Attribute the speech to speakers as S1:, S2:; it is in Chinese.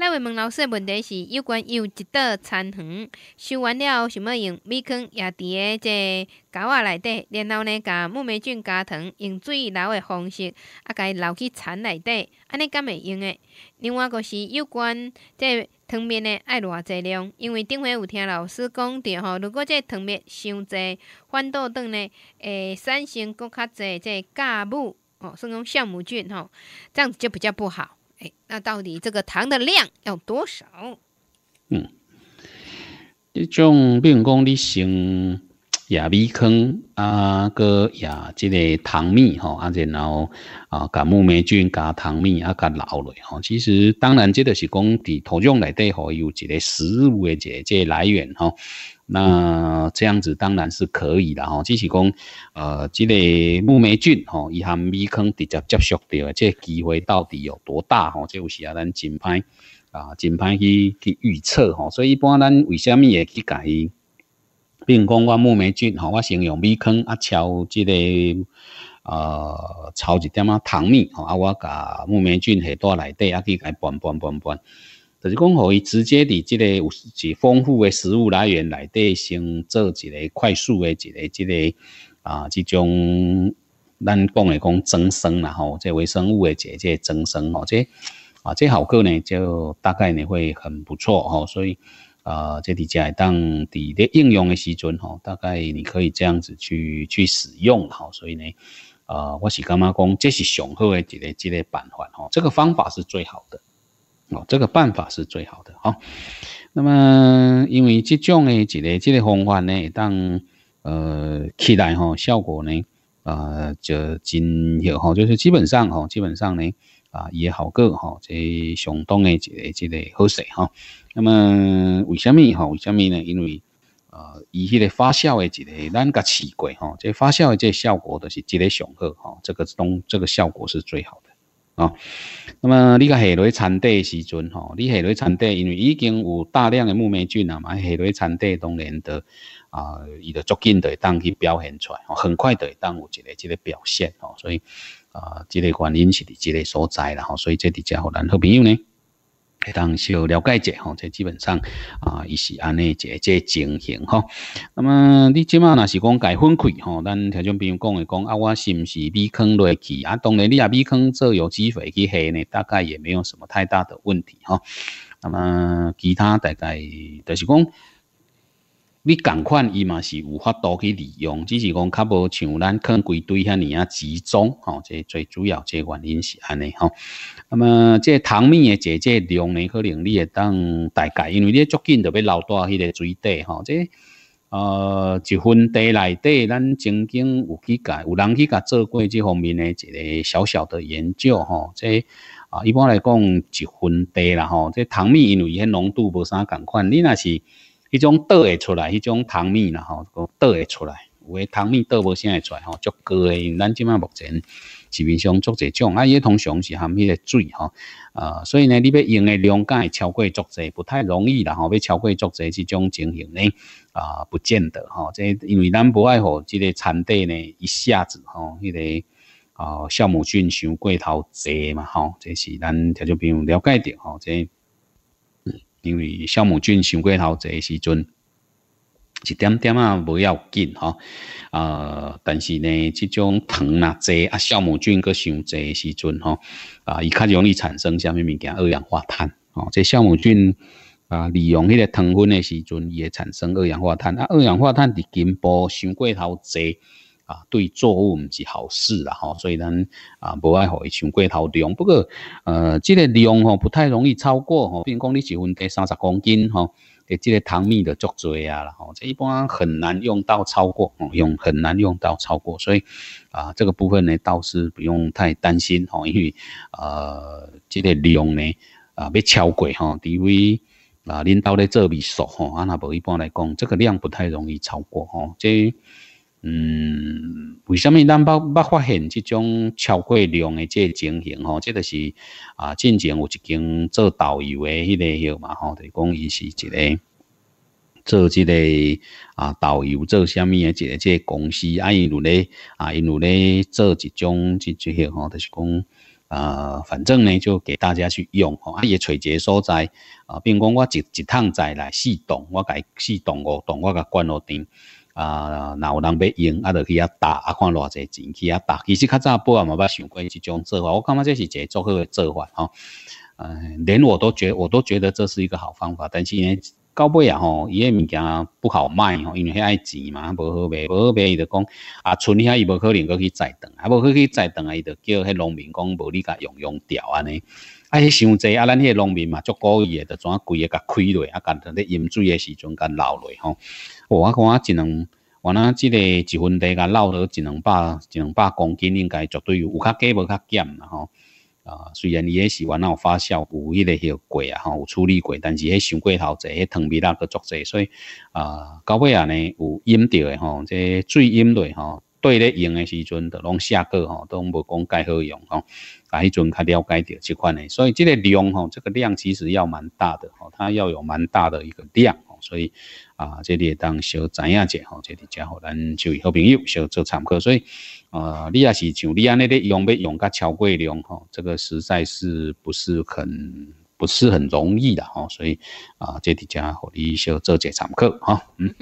S1: 那位问老师，问题是有关有一块残园，收完了后想要用米糠也伫个即胶啊内底，然后呢，甲木霉菌加糖，用水流的方式啊，甲流去田内底，安尼敢会用的？另外个是有关即糖面的爱偌济量？因为顶回有听老师讲着吼，如果即糖面伤济，反倒转呢会产生搁较济即酵母哦，算讲酵母菌吼，这样子就比较不好。哎，那到底这个糖的量要多少？嗯，这种，病如讲你亚米坑啊，个亚即个糖蜜吼，啊，然后啊，甲木霉菌甲糖蜜啊，甲老类吼，其实当然即个是讲伫土壤内底吼有一个食物的个来源吼，那这样子当然是可以啦吼，只是讲呃，即个木霉菌吼，伊含米坑直接接触掉，个机会到底有多大吼？这有时啊，咱真歹啊，真歹去去预测吼，所以一般咱为虾米会去甲伊？比如讲，我木梅菌吼，我先用米糠啊，抄这个呃，炒一点啊糖蜜吼，啊，我甲木梅菌下多内底啊去甲拌拌拌拌，就是讲可以直接伫这个有是丰富的食物来源内底，先做一个快速的一个这个啊，这种咱讲来讲增生啦吼，即微生物的这这增生吼，即啊，即效果呢就大概呢会很不错吼，所以。啊，这底下当底的应用的时阵吼，大概你可以这样子去去使用吼，所以呢，啊，我是干嘛讲，这是上好的一个一个办法吼，这个方法是最好的哦，这个办法是最好的哈。那么因为这种的一个这个方法呢，当呃起来哈效果呢，呃，就真有哈，就是基本上哈，基本上呢。啊，也好个哈，这相当的，一个，一个好势哈。那么，为什么哈？为什么呢？因为呃，伊迄个发酵的，一个咱个试过哈，这发酵的这效果都是，一个上好哈。这个东，这个效果是最好的。哦，那么你个海螺产地时阵，吼，你下螺产地因为已经有大量的木霉菌了嘛，下螺产地当然的啊，伊就足渐的会当去表现出来，吼，很快的会当有一个这个表现，吼，所以，啊，这个原因是伫这个所在啦，吼，所以这滴家伙人好朋友呢。当稍了解一下，吼，这基本上啊，伊是安尼个这情形，吼。那么你即马若是讲改分开，吼。咱听众朋友讲的讲啊，我是毋是米坑落去？啊，当然你啊米坑，做有机会去黑呢，大概也没有什么太大的问题，吼。那么其他大概就是讲。你同款伊嘛是无法度去利用，只是讲较无像咱坑规堆遐尔啊集中，吼，这最主要这原因是安尼吼。那么这糖蜜诶，即即量，呢，可能你会当大概，因为你足紧着要留大迄个水底，吼，即呃一分地内底，咱曾经有去甲有人去甲做过这方面诶一个小小的研究，吼，即啊一般来讲一分地啦，吼，即糖蜜因为迄浓度无啥同款，你若是。迄种倒会出来，迄种糖蜜啦吼，倒会出来。有诶糖蜜倒无啥会出来吼，足高诶。咱即卖目前市面上足侪种，啊，叶通常是含迄个水吼，啊，所以呢，你要用诶量介超过足侪，不太容易啦吼。要超过足侪即种情形呢，啊，不见得吼。即因为咱无爱吼即个产地呢，一下子吼迄个哦酵母菌伤过头侪嘛吼，这是咱听众朋友了解着吼，即。因为酵母菌伤过头侪时阵，一点点啊不要紧吼，啊，但是呢，这种糖啊侪啊酵母菌佫伤侪时阵吼，啊，伊较容易产生虾米物件二氧化碳哦。这酵母菌啊，利用迄个糖分的时阵，伊会产生二氧化碳啊。二氧化碳伫根部伤过头侪。啊，对作物唔是好事啦吼，所以咱啊，不爱让伊上过头量。不过，呃，这个量吼不太容易超过吼，比如讲你一温低三十公斤吼，诶，这个糖蜜的足堆啊啦吼，这一般很难用到超过，用很难用到超过，所以啊，这个部分呢倒是不用太担心吼，因为呃，这个量呢啊，别超过吼，因为啊，领导咧做秘书吼，啊那不一般来讲，这个量不太容易超过吼，这嗯。虾米咱捌捌发现这种超过量的这情形吼？这著是啊，进前有一间做导游的迄个号嘛，吼，就是讲伊是一个做这个啊导游做虾米的，一个这公司，啊，伊有咧啊，伊有咧做这种这这些，吼，就是讲啊，反正呢，就给大家去用，啊，也一个所在啊，比如讲我一一趟再来四栋，我改四栋五栋，我改关了店。啊，若有人要用？啊，就去遐打，啊，看偌侪钱去遐打。其实较早波阿嘛捌想过即种做法，我感觉这是一个足好的做法吼。嗯，连我都觉，我都觉得这是一个好方法。但是呢，到尾啊吼，伊个物件不好卖吼，因为遐爱钱嘛。无好卖，无好卖伊就讲啊，剩遐伊无可能搁去再等，啊无去去再啊，伊就叫迄农民讲无你甲用用掉安尼。啊，迄想济啊，咱迄农民嘛足够伊的，就啊规个甲开落，啊，甲到咧饮水诶时阵甲留落吼。我我看啊，一两，我那即个一分地甲捞得一两百、一两百公斤，应该绝对有有较低无较减嘛吼。啊，虽然伊也是来那发酵有迄个许过啊，吼有处理过，但是迄伤过头侪，迄糖味那个足侪，所以啊，到尾啊呢有淹着的吼，即水淹掉吼，对咧用的时阵都拢下过吼，都无讲介好用吼。啊，迄阵较了解着即款的，所以即个量吼，这个量其实要蛮大的吼，它要有蛮大的一个量。所以啊，这里当小知影者吼，这里家伙咱就好朋友，小做参考。所以啊，你也是像你安尼咧用，要用甲超过量吼，这个实在是不是很不是很容易的吼。所以啊，这里家伙你小做些参考哈，嗯。